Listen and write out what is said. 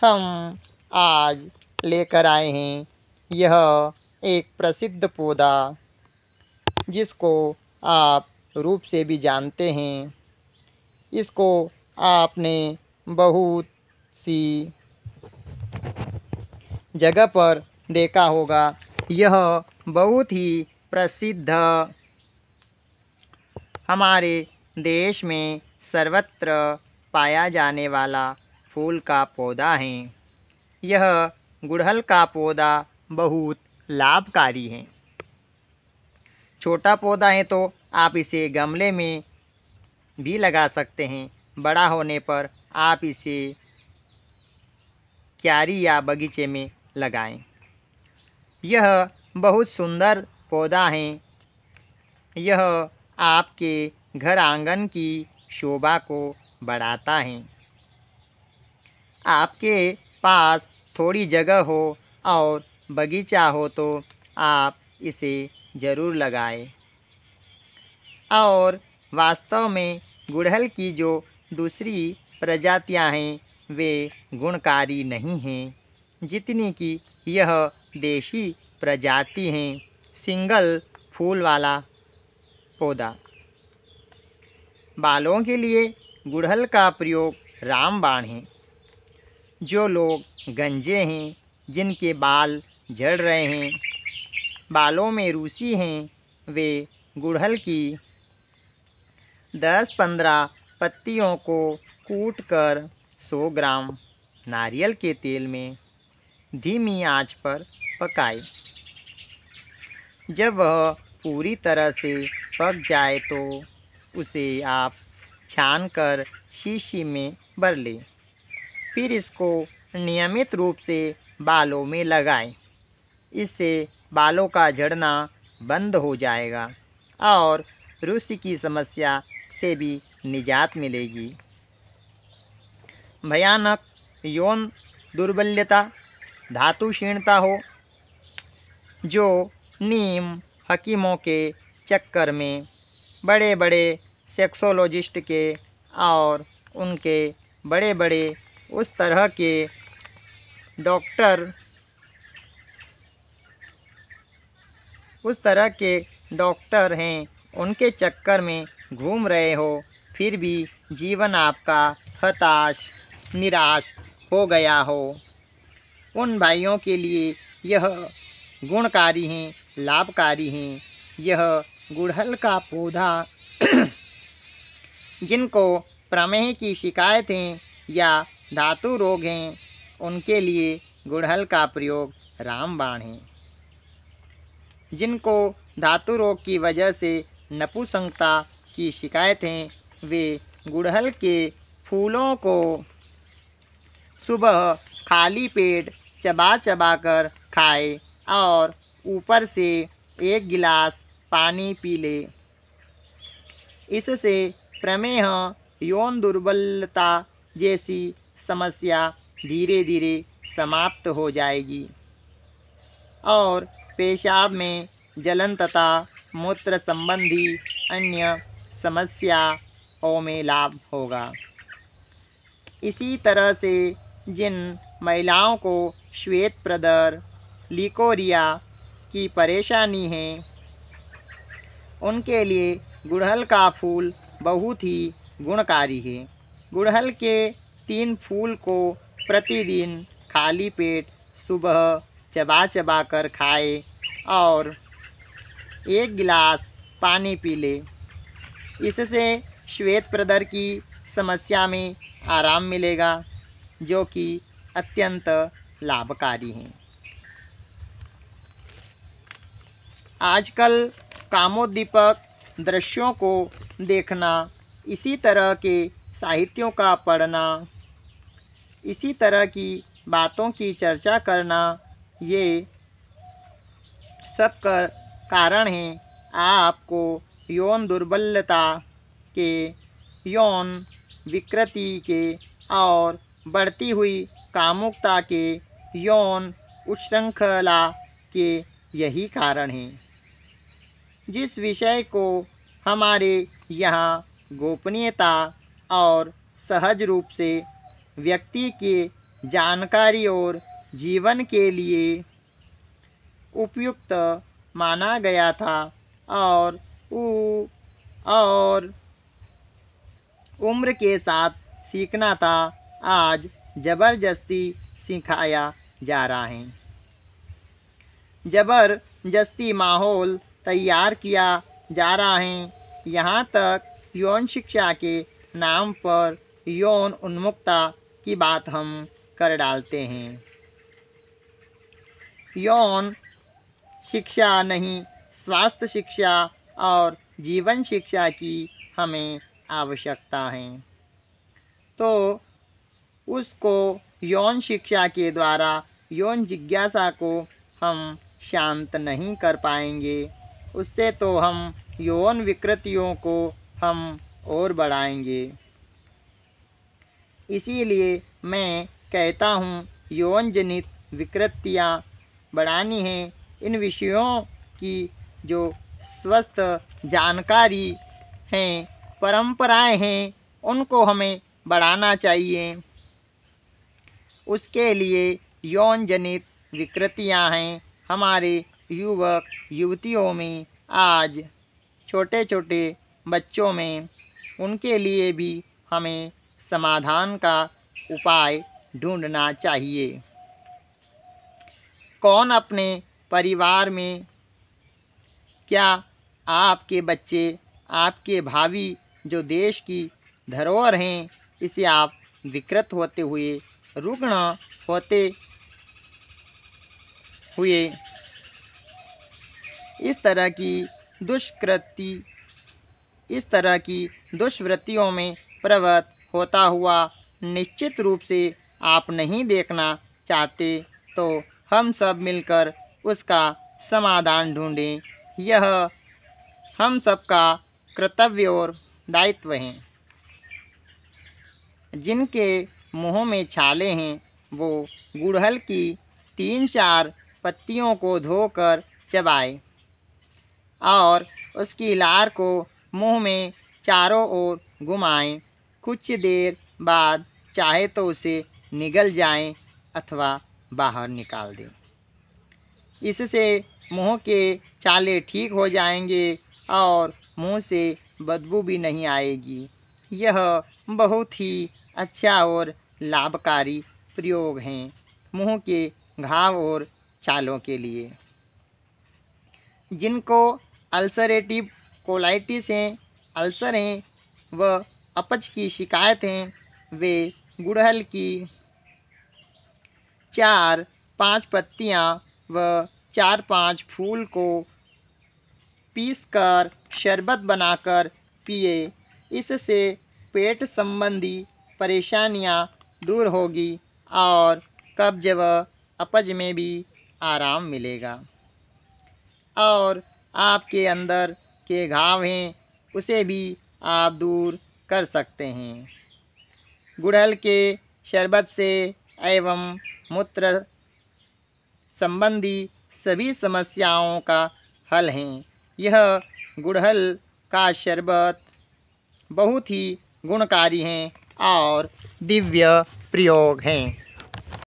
हम आज लेकर आए हैं यह एक प्रसिद्ध पौधा जिसको आप रूप से भी जानते हैं इसको आपने बहुत सी जगह पर देखा होगा यह बहुत ही प्रसिद्ध हमारे देश में सर्वत्र पाया जाने वाला फूल का पौधा है यह गुड़हल का पौधा बहुत लाभकारी है छोटा पौधा है तो आप इसे गमले में भी लगा सकते हैं बड़ा होने पर आप इसे क्यारी या बगीचे में लगाएं। यह बहुत सुंदर पौधा है यह आपके घर आंगन की शोभा को बढ़ाता है आपके पास थोड़ी जगह हो और बगीचा हो तो आप इसे ज़रूर लगाएं और वास्तव में गुड़हल की जो दूसरी प्रजातियां हैं वे गुणकारी नहीं हैं जितनी कि यह देशी प्रजाति हैं सिंगल फूल वाला पौधा बालों के लिए गुड़हल का प्रयोग रामबाण है जो लोग गंजे हैं जिनके बाल झड़ रहे हैं बालों में रूसी हैं वे गुड़हल की दस पंद्रह पत्तियों को कूट कर सौ ग्राम नारियल के तेल में धीमी आंच पर पकाए जब वह पूरी तरह से पक जाए तो उसे आप छान कर शीशी में भर लें फिर इसको नियमित रूप से बालों में लगाएं इससे बालों का झड़ना बंद हो जाएगा और रूसी की समस्या से भी निजात मिलेगी भयानक यौन दुर्बल्यता धातु क्षीणता हो जो नीम हकीमों के चक्कर में बड़े बड़े सेक्सोलॉजिस्ट के और उनके बड़े बड़े उस तरह के डॉक्टर उस तरह के डॉक्टर हैं उनके चक्कर में घूम रहे हो फिर भी जीवन आपका हताश निराश हो गया हो उन भाइयों के लिए यह गुणकारी हैं लाभकारी हैं यह गुड़हल का पौधा जिनको प्रमेह की शिकायतें या धातु रोग हैं उनके लिए गुड़हल का प्रयोग रामबाण है जिनको धातु रोग की वजह से नपुसंगता की शिकायत है वे गुड़हल के फूलों को सुबह खाली पेट चबा चबा कर खाए और ऊपर से एक गिलास पानी पी ले इससे प्रमेह यौन दुर्बलता जैसी समस्या धीरे धीरे समाप्त हो जाएगी और पेशाब में जलन तथा मूत्र संबंधी अन्य समस्याओं में लाभ होगा इसी तरह से जिन महिलाओं को श्वेत प्रदर लिकोरिया की परेशानी है उनके लिए गुड़हल का फूल बहुत ही गुणकारी है गुड़हल के तीन फूल को प्रतिदिन खाली पेट सुबह चबा चबा कर खाए और एक गिलास पानी पी ले इससे श्वेत प्रदर की समस्या में आराम मिलेगा जो कि अत्यंत लाभकारी हैं आजकल कामोद्दीपक दृश्यों को देखना इसी तरह के साहित्यों का पढ़ना इसी तरह की बातों की चर्चा करना ये सब कर कारण हैं आपको यौन दुर्बलता के यौन विकृति के और बढ़ती हुई कामुकता के यौन उच्छृंखला के यही कारण हैं जिस विषय को हमारे यहाँ गोपनीयता और सहज रूप से व्यक्ति के जानकारी और जीवन के लिए उपयुक्त माना गया था और उ और उम्र के साथ सीखना था आज ज़बरदस्ती सिखाया जा रहा है ज़बरदस्ती माहौल तैयार किया जा रहा है यहाँ तक यौन शिक्षा के नाम पर यौन उन्मुक्ता की बात हम कर डालते हैं यौन शिक्षा नहीं स्वास्थ्य शिक्षा और जीवन शिक्षा की हमें आवश्यकता है तो उसको यौन शिक्षा के द्वारा यौन जिज्ञासा को हम शांत नहीं कर पाएंगे उससे तो हम यौन विकृतियों को हम और बढ़ाएंगे इसीलिए मैं कहता हूँ यौन जनित विकृतियाँ बढ़ानी हैं इन विषयों की जो स्वस्थ जानकारी हैं परंपराएं हैं उनको हमें बढ़ाना चाहिए उसके लिए यौन जनित विकृतियाँ हैं हमारे युवक युवतियों में आज छोटे छोटे बच्चों में उनके लिए भी हमें समाधान का उपाय ढूंढना चाहिए कौन अपने परिवार में क्या आपके बच्चे आपके भावी जो देश की धरोहर हैं इसे आप विकृत होते हुए रुग्ण होते हुए इस तरह की दुष्कृति इस तरह की दुष्वृत्तियों में प्रवृत्त होता हुआ निश्चित रूप से आप नहीं देखना चाहते तो हम सब मिलकर उसका समाधान ढूंढें यह हम सबका कर्तव्य और दायित्व है जिनके मुंह में छाले हैं वो गुड़हल की तीन चार पत्तियों को धोकर चबाए और उसकी लार को मुंह में चारों ओर घुमाएं कुछ देर बाद चाहे तो उसे निगल जाएं अथवा बाहर निकाल दें इससे मुंह के चाले ठीक हो जाएंगे और मुंह से बदबू भी नहीं आएगी यह बहुत ही अच्छा और लाभकारी प्रयोग हैं मुंह के घाव और चालों के लिए जिनको अल्सरेटिव कोलाइटिस हैं अल्सर हैं वह अपच की शिकायतें वे गुड़हल की चार पांच पत्तियां व चार पांच फूल को पीसकर शरबत बनाकर पिए इससे पेट संबंधी परेशानियां दूर होगी और कब्ज व अपज में भी आराम मिलेगा और आपके अंदर के घाव हैं उसे भी आप दूर कर सकते हैं गुड़हल के शरबत से एवं मूत्र संबंधी सभी समस्याओं का हल हैं यह गुड़हल का शरबत बहुत ही गुणकारी हैं और दिव्य प्रयोग हैं